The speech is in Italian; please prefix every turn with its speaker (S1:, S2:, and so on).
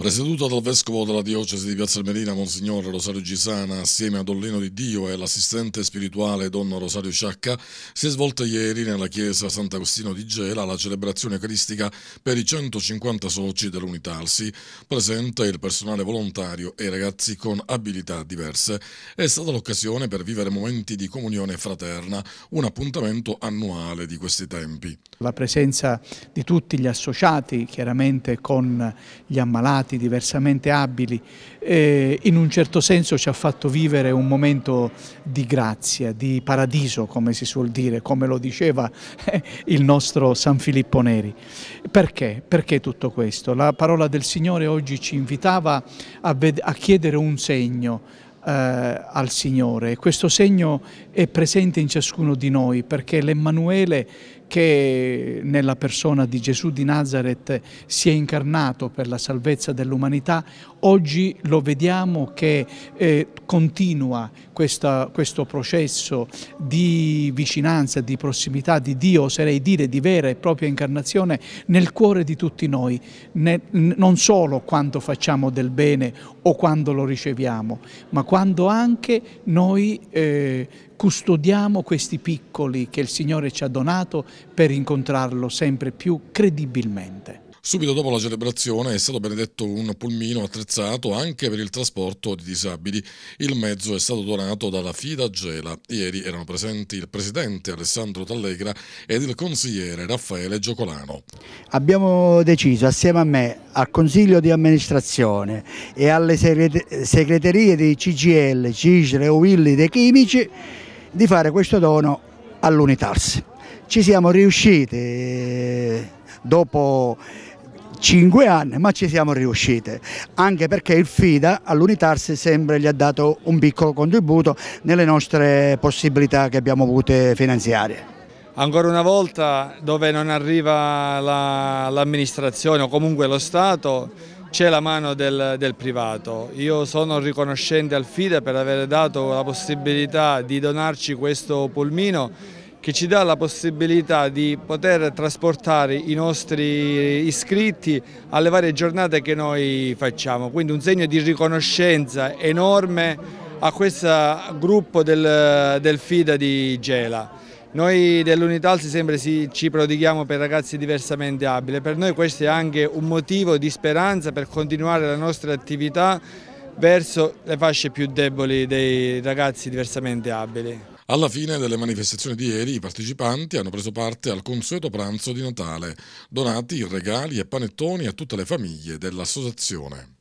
S1: Presieduta dal vescovo della diocesi di Piazza Almerina, Monsignor Rosario Gisana, assieme a Dollino di Dio e l'assistente spirituale Donna Rosario Sciacca, si è svolta ieri nella chiesa Sant'Agostino di Gela la celebrazione cristica per i 150 soci dell'Unitalsi. Presente il personale volontario e i ragazzi con abilità diverse. È stata l'occasione per vivere momenti di comunione fraterna, un appuntamento annuale di questi tempi.
S2: La presenza di tutti gli associati, chiaramente con gli ammalati, avanti, diversamente abili, eh, in un certo senso ci ha fatto vivere un momento di grazia, di paradiso come si suol dire, come lo diceva eh, il nostro San Filippo Neri. Perché? Perché tutto questo? La parola del Signore oggi ci invitava a, a chiedere un segno, eh, al Signore. Questo segno è presente in ciascuno di noi perché l'Emmanuele che nella persona di Gesù di Nazareth si è incarnato per la salvezza dell'umanità, oggi lo vediamo che eh, continua questa, questo processo di vicinanza, di prossimità di Dio, oserei dire di vera e propria incarnazione nel cuore di tutti noi, ne, non solo quando facciamo del bene o quando lo riceviamo, ma quando anche noi eh, custodiamo questi piccoli che il Signore ci ha donato per incontrarlo sempre più credibilmente.
S1: Subito dopo la celebrazione è stato benedetto un pulmino attrezzato anche per il trasporto di disabili. Il mezzo è stato donato dalla Fida Gela. Ieri erano presenti il presidente Alessandro Tallegra ed il consigliere Raffaele Giocolano.
S3: Abbiamo deciso assieme a me, al consiglio di amministrazione e alle segreterie di CGL, Cisre, Ovilli dei Chimici di fare questo dono all'Unitarsi. Ci siamo riusciti dopo cinque anni, ma ci siamo riusciti, anche perché il FIDA all'Unitarsi sempre gli ha dato un piccolo contributo nelle nostre possibilità che abbiamo avute finanziarie.
S4: Ancora una volta dove non arriva l'amministrazione la, o comunque lo Stato c'è la mano del, del, privato. Io sono riconoscente al FIDE per aver dato la possibilità di donarci questo pulmino che ci dà la possibilità di poter trasportare i nostri iscritti alle varie giornate che noi facciamo. Quindi un segno di riconoscenza enorme a questo gruppo del, del FIDA di Gela. Noi dell'Unital si Alsi sempre ci prodighiamo per ragazzi diversamente abili, per noi questo è anche un motivo di speranza per continuare la nostra attività verso le fasce più deboli dei ragazzi
S1: diversamente abili. Alla fine delle manifestazioni di ieri i partecipanti hanno preso parte al consueto pranzo di Natale, donati regali e panettoni a tutte le famiglie dell'associazione.